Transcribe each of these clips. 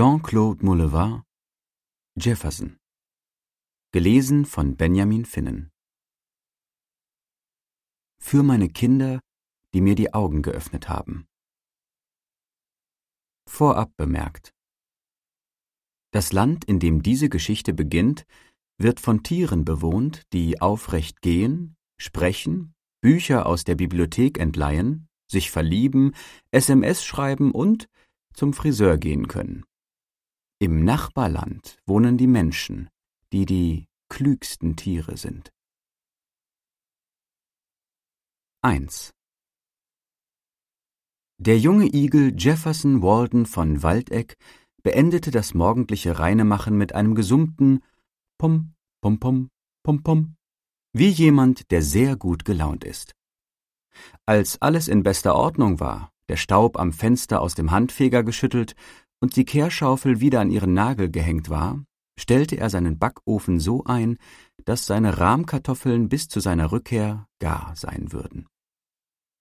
Jean-Claude Moulevard Jefferson Gelesen von Benjamin Finnen Für meine Kinder, die mir die Augen geöffnet haben. Vorab bemerkt. Das Land, in dem diese Geschichte beginnt, wird von Tieren bewohnt, die aufrecht gehen, sprechen, Bücher aus der Bibliothek entleihen, sich verlieben, SMS schreiben und zum Friseur gehen können. Im Nachbarland wohnen die Menschen, die die klügsten Tiere sind. 1. Der junge Igel Jefferson Walden von Waldeck beendete das morgendliche Reinemachen mit einem gesummten Pum, Pum, Pum, Pum, Pum, wie jemand, der sehr gut gelaunt ist. Als alles in bester Ordnung war, der Staub am Fenster aus dem Handfeger geschüttelt und die Kehrschaufel wieder an ihren Nagel gehängt war, stellte er seinen Backofen so ein, dass seine Rahmkartoffeln bis zu seiner Rückkehr gar sein würden.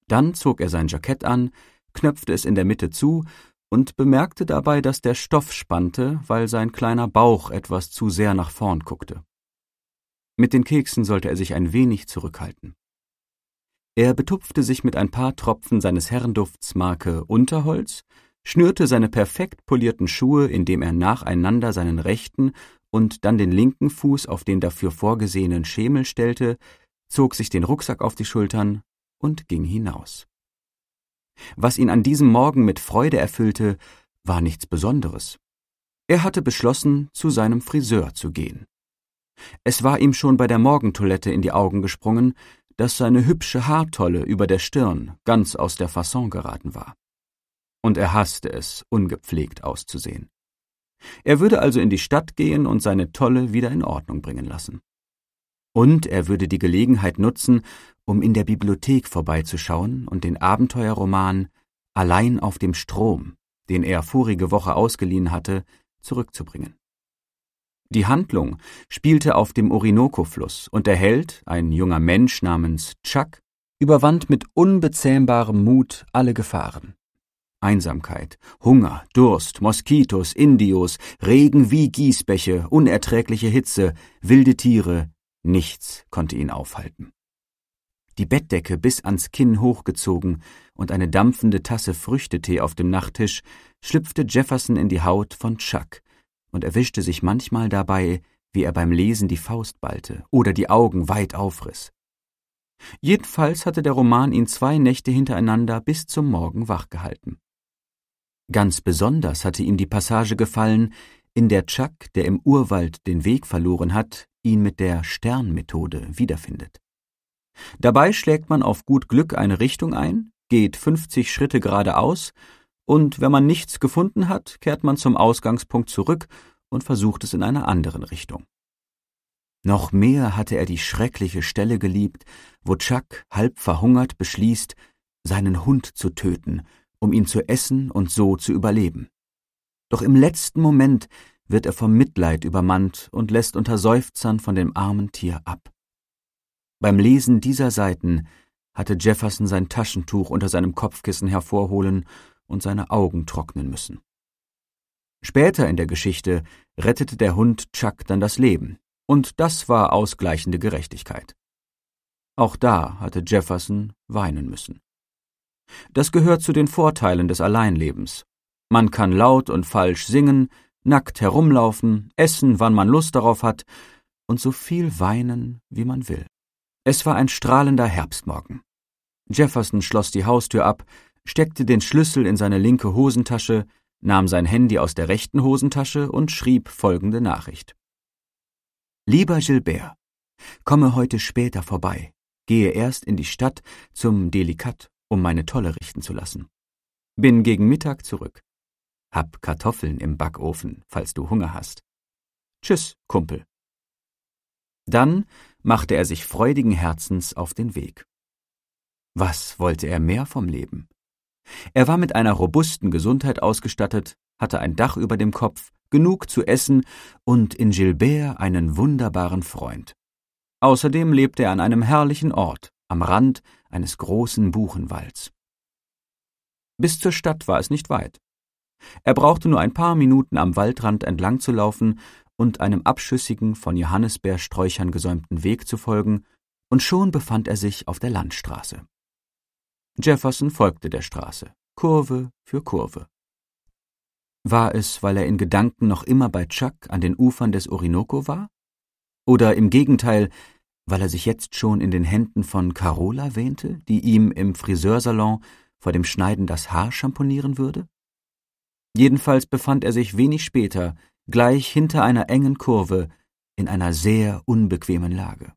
Dann zog er sein Jackett an, knöpfte es in der Mitte zu und bemerkte dabei, dass der Stoff spannte, weil sein kleiner Bauch etwas zu sehr nach vorn guckte. Mit den Keksen sollte er sich ein wenig zurückhalten. Er betupfte sich mit ein paar Tropfen seines Herrendufts Marke Unterholz schnürte seine perfekt polierten Schuhe, indem er nacheinander seinen rechten und dann den linken Fuß auf den dafür vorgesehenen Schemel stellte, zog sich den Rucksack auf die Schultern und ging hinaus. Was ihn an diesem Morgen mit Freude erfüllte, war nichts Besonderes. Er hatte beschlossen, zu seinem Friseur zu gehen. Es war ihm schon bei der Morgentoilette in die Augen gesprungen, dass seine hübsche Haartolle über der Stirn ganz aus der Fasson geraten war und er hasste es, ungepflegt auszusehen. Er würde also in die Stadt gehen und seine Tolle wieder in Ordnung bringen lassen. Und er würde die Gelegenheit nutzen, um in der Bibliothek vorbeizuschauen und den Abenteuerroman Allein auf dem Strom, den er vorige Woche ausgeliehen hatte, zurückzubringen. Die Handlung spielte auf dem Orinoco-Fluss und der Held, ein junger Mensch namens Chuck, überwand mit unbezähmbarem Mut alle Gefahren. Einsamkeit, Hunger, Durst, Moskitos, Indios, Regen wie Gießbäche, unerträgliche Hitze, wilde Tiere, nichts konnte ihn aufhalten. Die Bettdecke bis ans Kinn hochgezogen und eine dampfende Tasse Früchtetee auf dem Nachttisch, schlüpfte Jefferson in die Haut von Chuck und erwischte sich manchmal dabei, wie er beim Lesen die Faust ballte oder die Augen weit aufriss. Jedenfalls hatte der Roman ihn zwei Nächte hintereinander bis zum Morgen wachgehalten. Ganz besonders hatte ihm die Passage gefallen, in der Chuck, der im Urwald den Weg verloren hat, ihn mit der Sternmethode wiederfindet. Dabei schlägt man auf gut Glück eine Richtung ein, geht 50 Schritte geradeaus und wenn man nichts gefunden hat, kehrt man zum Ausgangspunkt zurück und versucht es in einer anderen Richtung. Noch mehr hatte er die schreckliche Stelle geliebt, wo Chuck halb verhungert beschließt, seinen Hund zu töten um ihn zu essen und so zu überleben. Doch im letzten Moment wird er vom Mitleid übermannt und lässt unter Seufzern von dem armen Tier ab. Beim Lesen dieser Seiten hatte Jefferson sein Taschentuch unter seinem Kopfkissen hervorholen und seine Augen trocknen müssen. Später in der Geschichte rettete der Hund Chuck dann das Leben, und das war ausgleichende Gerechtigkeit. Auch da hatte Jefferson weinen müssen. Das gehört zu den Vorteilen des Alleinlebens. Man kann laut und falsch singen, nackt herumlaufen, essen, wann man Lust darauf hat, und so viel weinen, wie man will. Es war ein strahlender Herbstmorgen. Jefferson schloss die Haustür ab, steckte den Schlüssel in seine linke Hosentasche, nahm sein Handy aus der rechten Hosentasche und schrieb folgende Nachricht. Lieber Gilbert, komme heute später vorbei, gehe erst in die Stadt zum Delikat um meine Tolle richten zu lassen. Bin gegen Mittag zurück. Hab Kartoffeln im Backofen, falls du Hunger hast. Tschüss, Kumpel. Dann machte er sich freudigen Herzens auf den Weg. Was wollte er mehr vom Leben? Er war mit einer robusten Gesundheit ausgestattet, hatte ein Dach über dem Kopf, genug zu essen und in Gilbert einen wunderbaren Freund. Außerdem lebte er an einem herrlichen Ort, am Rand eines großen Buchenwalds. Bis zur Stadt war es nicht weit. Er brauchte nur ein paar Minuten am Waldrand entlang zu laufen und einem abschüssigen, von Johannisbeersträuchern gesäumten Weg zu folgen, und schon befand er sich auf der Landstraße. Jefferson folgte der Straße, Kurve für Kurve. War es, weil er in Gedanken noch immer bei Chuck an den Ufern des Orinoco war? Oder im Gegenteil, weil er sich jetzt schon in den Händen von Carola wähnte, die ihm im Friseursalon vor dem Schneiden das Haar schamponieren würde? Jedenfalls befand er sich wenig später, gleich hinter einer engen Kurve, in einer sehr unbequemen Lage.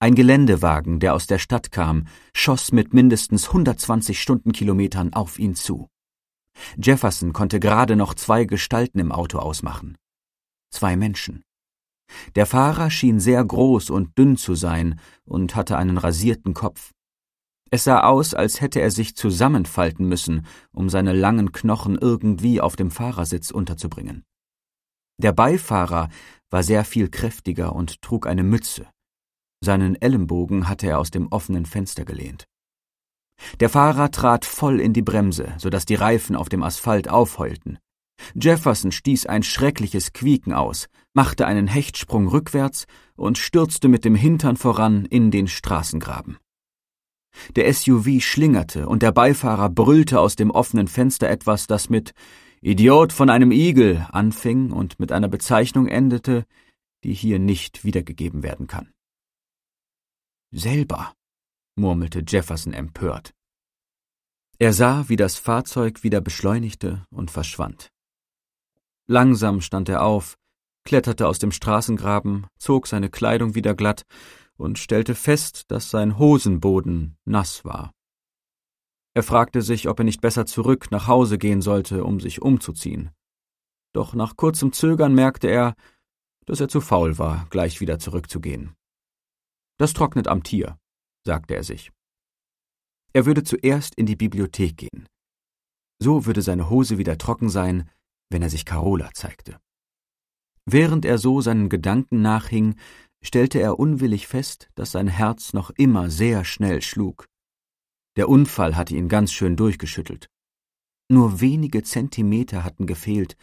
Ein Geländewagen, der aus der Stadt kam, schoss mit mindestens 120 Stundenkilometern auf ihn zu. Jefferson konnte gerade noch zwei Gestalten im Auto ausmachen. Zwei Menschen. Der Fahrer schien sehr groß und dünn zu sein und hatte einen rasierten Kopf. Es sah aus, als hätte er sich zusammenfalten müssen, um seine langen Knochen irgendwie auf dem Fahrersitz unterzubringen. Der Beifahrer war sehr viel kräftiger und trug eine Mütze. Seinen Ellenbogen hatte er aus dem offenen Fenster gelehnt. Der Fahrer trat voll in die Bremse, so dass die Reifen auf dem Asphalt aufheulten. Jefferson stieß ein schreckliches Quieken aus, machte einen Hechtsprung rückwärts und stürzte mit dem Hintern voran in den Straßengraben. Der SUV schlingerte und der Beifahrer brüllte aus dem offenen Fenster etwas, das mit Idiot von einem Igel anfing und mit einer Bezeichnung endete, die hier nicht wiedergegeben werden kann. Selber, murmelte Jefferson empört. Er sah, wie das Fahrzeug wieder beschleunigte und verschwand. Langsam stand er auf, kletterte aus dem Straßengraben, zog seine Kleidung wieder glatt und stellte fest, dass sein Hosenboden nass war. Er fragte sich, ob er nicht besser zurück nach Hause gehen sollte, um sich umzuziehen. Doch nach kurzem Zögern merkte er, dass er zu faul war, gleich wieder zurückzugehen. Das trocknet am Tier, sagte er sich. Er würde zuerst in die Bibliothek gehen. So würde seine Hose wieder trocken sein, wenn er sich Carola zeigte. Während er so seinen Gedanken nachhing, stellte er unwillig fest, dass sein Herz noch immer sehr schnell schlug. Der Unfall hatte ihn ganz schön durchgeschüttelt. Nur wenige Zentimeter hatten gefehlt,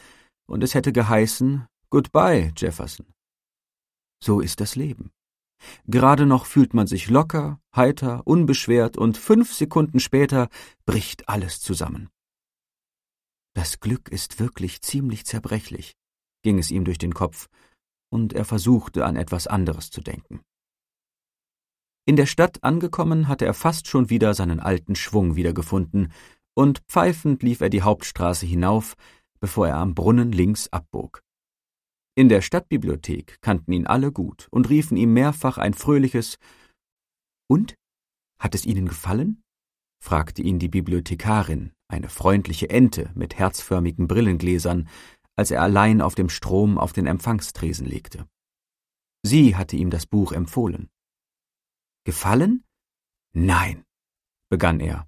und es hätte geheißen Goodbye, Jefferson. So ist das Leben. Gerade noch fühlt man sich locker, heiter, unbeschwert, und fünf Sekunden später bricht alles zusammen. Das Glück ist wirklich ziemlich zerbrechlich, ging es ihm durch den Kopf, und er versuchte an etwas anderes zu denken. In der Stadt angekommen, hatte er fast schon wieder seinen alten Schwung wiedergefunden, und pfeifend lief er die Hauptstraße hinauf, bevor er am Brunnen links abbog. In der Stadtbibliothek kannten ihn alle gut und riefen ihm mehrfach ein fröhliches Und? Hat es Ihnen gefallen? fragte ihn die Bibliothekarin, eine freundliche Ente mit herzförmigen Brillengläsern, als er allein auf dem Strom auf den Empfangstresen legte. Sie hatte ihm das Buch empfohlen. Gefallen? Nein, begann er.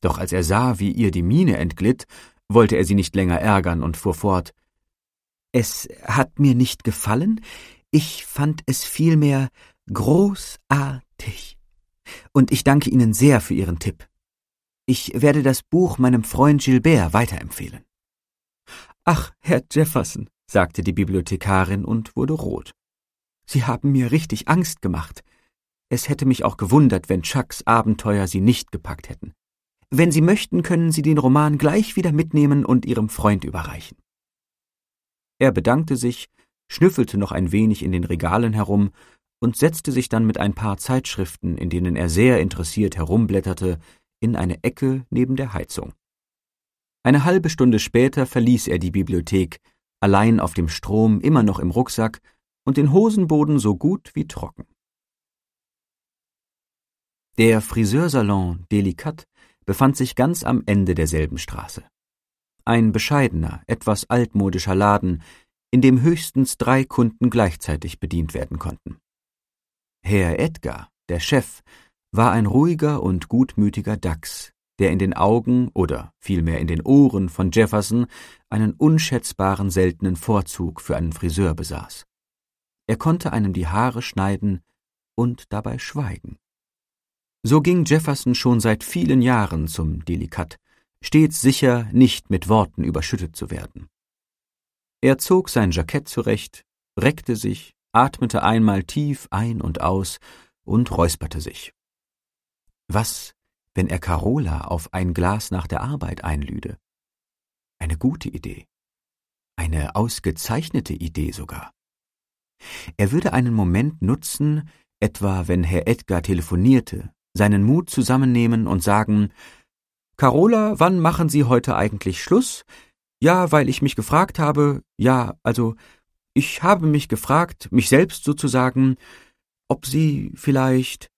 Doch als er sah, wie ihr die Miene entglitt, wollte er sie nicht länger ärgern und fuhr fort Es hat mir nicht gefallen, ich fand es vielmehr großartig. Und ich danke Ihnen sehr für Ihren Tipp. Ich werde das Buch meinem Freund Gilbert weiterempfehlen. Ach, Herr Jefferson, sagte die Bibliothekarin und wurde rot. Sie haben mir richtig Angst gemacht. Es hätte mich auch gewundert, wenn Chucks Abenteuer Sie nicht gepackt hätten. Wenn Sie möchten, können Sie den Roman gleich wieder mitnehmen und Ihrem Freund überreichen. Er bedankte sich, schnüffelte noch ein wenig in den Regalen herum und setzte sich dann mit ein paar Zeitschriften, in denen er sehr interessiert herumblätterte, in eine Ecke neben der Heizung. Eine halbe Stunde später verließ er die Bibliothek, allein auf dem Strom immer noch im Rucksack und den Hosenboden so gut wie trocken. Der Friseursalon Delikat befand sich ganz am Ende derselben Straße. Ein bescheidener, etwas altmodischer Laden, in dem höchstens drei Kunden gleichzeitig bedient werden konnten. Herr Edgar, der Chef, war ein ruhiger und gutmütiger Dachs, der in den Augen oder vielmehr in den Ohren von Jefferson einen unschätzbaren seltenen Vorzug für einen Friseur besaß. Er konnte einem die Haare schneiden und dabei schweigen. So ging Jefferson schon seit vielen Jahren zum Delikat, stets sicher, nicht mit Worten überschüttet zu werden. Er zog sein Jackett zurecht, reckte sich, atmete einmal tief ein und aus und räusperte sich. Was, wenn er Carola auf ein Glas nach der Arbeit einlüde? Eine gute Idee. Eine ausgezeichnete Idee sogar. Er würde einen Moment nutzen, etwa wenn Herr Edgar telefonierte, seinen Mut zusammennehmen und sagen Carola, wann machen Sie heute eigentlich Schluss? Ja, weil ich mich gefragt habe, ja, also ich habe mich gefragt, mich selbst sozusagen, ob Sie vielleicht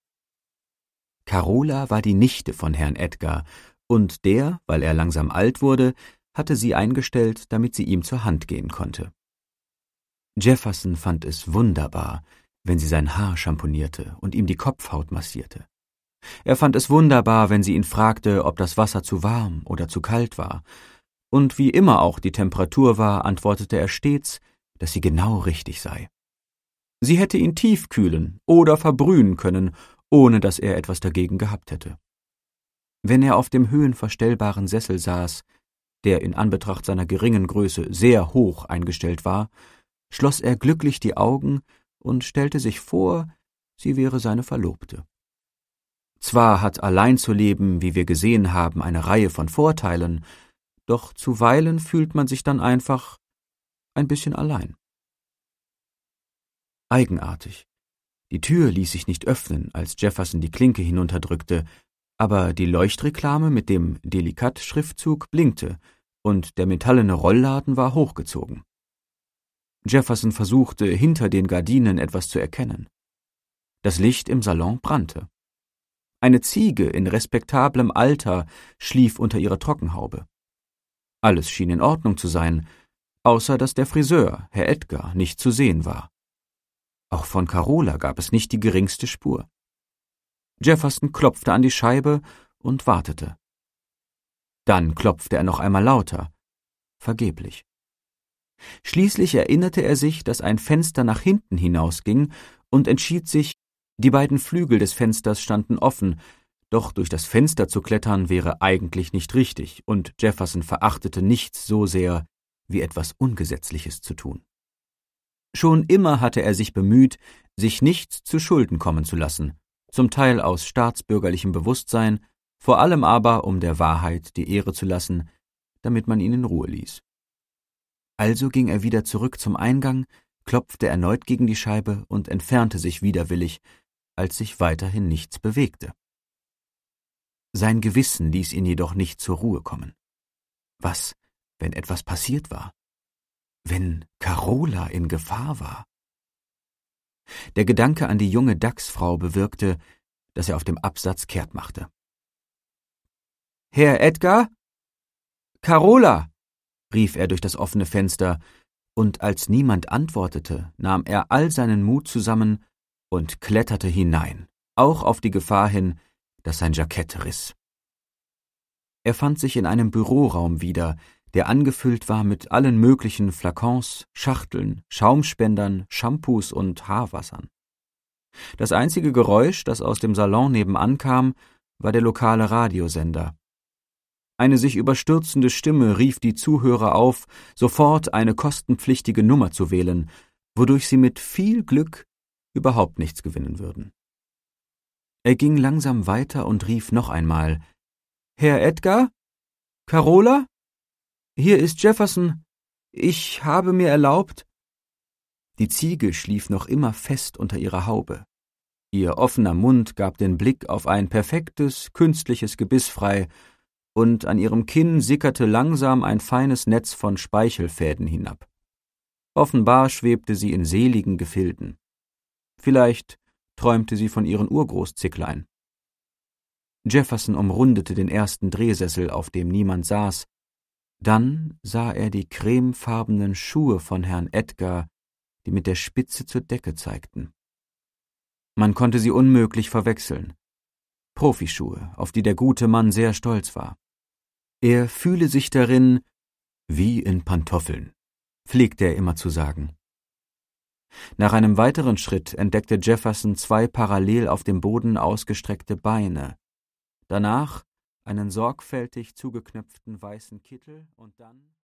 Carola war die Nichte von Herrn Edgar, und der, weil er langsam alt wurde, hatte sie eingestellt, damit sie ihm zur Hand gehen konnte. Jefferson fand es wunderbar, wenn sie sein Haar schamponierte und ihm die Kopfhaut massierte. Er fand es wunderbar, wenn sie ihn fragte, ob das Wasser zu warm oder zu kalt war, und wie immer auch die Temperatur war, antwortete er stets, dass sie genau richtig sei. Sie hätte ihn tiefkühlen oder verbrühen können ohne dass er etwas dagegen gehabt hätte. Wenn er auf dem höhenverstellbaren Sessel saß, der in Anbetracht seiner geringen Größe sehr hoch eingestellt war, schloss er glücklich die Augen und stellte sich vor, sie wäre seine Verlobte. Zwar hat allein zu leben, wie wir gesehen haben, eine Reihe von Vorteilen, doch zuweilen fühlt man sich dann einfach ein bisschen allein. Eigenartig. Die Tür ließ sich nicht öffnen, als Jefferson die Klinke hinunterdrückte, aber die Leuchtreklame mit dem Delikat-Schriftzug blinkte und der metallene Rollladen war hochgezogen. Jefferson versuchte, hinter den Gardinen etwas zu erkennen. Das Licht im Salon brannte. Eine Ziege in respektablem Alter schlief unter ihrer Trockenhaube. Alles schien in Ordnung zu sein, außer dass der Friseur, Herr Edgar, nicht zu sehen war. Auch von Carola gab es nicht die geringste Spur. Jefferson klopfte an die Scheibe und wartete. Dann klopfte er noch einmal lauter, vergeblich. Schließlich erinnerte er sich, dass ein Fenster nach hinten hinausging und entschied sich, die beiden Flügel des Fensters standen offen, doch durch das Fenster zu klettern wäre eigentlich nicht richtig, und Jefferson verachtete nichts so sehr, wie etwas Ungesetzliches zu tun. Schon immer hatte er sich bemüht, sich nichts zu Schulden kommen zu lassen, zum Teil aus staatsbürgerlichem Bewusstsein, vor allem aber, um der Wahrheit die Ehre zu lassen, damit man ihn in Ruhe ließ. Also ging er wieder zurück zum Eingang, klopfte erneut gegen die Scheibe und entfernte sich widerwillig, als sich weiterhin nichts bewegte. Sein Gewissen ließ ihn jedoch nicht zur Ruhe kommen. Was, wenn etwas passiert war? wenn Carola in Gefahr war? Der Gedanke an die junge Dachsfrau bewirkte, dass er auf dem Absatz kehrt machte. Herr Edgar? Carola! rief er durch das offene Fenster, und als niemand antwortete, nahm er all seinen Mut zusammen und kletterte hinein, auch auf die Gefahr hin, dass sein Jackett riss. Er fand sich in einem Büroraum wieder, der angefüllt war mit allen möglichen Flakons, Schachteln, Schaumspendern, Shampoos und Haarwassern. Das einzige Geräusch, das aus dem Salon nebenan kam, war der lokale Radiosender. Eine sich überstürzende Stimme rief die Zuhörer auf, sofort eine kostenpflichtige Nummer zu wählen, wodurch sie mit viel Glück überhaupt nichts gewinnen würden. Er ging langsam weiter und rief noch einmal Herr Edgar? Carola? Hier ist Jefferson. Ich habe mir erlaubt. Die Ziege schlief noch immer fest unter ihrer Haube. Ihr offener Mund gab den Blick auf ein perfektes, künstliches Gebiss frei, und an ihrem Kinn sickerte langsam ein feines Netz von Speichelfäden hinab. Offenbar schwebte sie in seligen Gefilden. Vielleicht träumte sie von ihren Urgroßzicklein. Jefferson umrundete den ersten Drehsessel, auf dem niemand saß, dann sah er die cremefarbenen Schuhe von Herrn Edgar, die mit der Spitze zur Decke zeigten. Man konnte sie unmöglich verwechseln. Profischuhe, auf die der gute Mann sehr stolz war. Er fühle sich darin wie in Pantoffeln, pflegte er immer zu sagen. Nach einem weiteren Schritt entdeckte Jefferson zwei parallel auf dem Boden ausgestreckte Beine. Danach einen sorgfältig zugeknöpften weißen Kittel und dann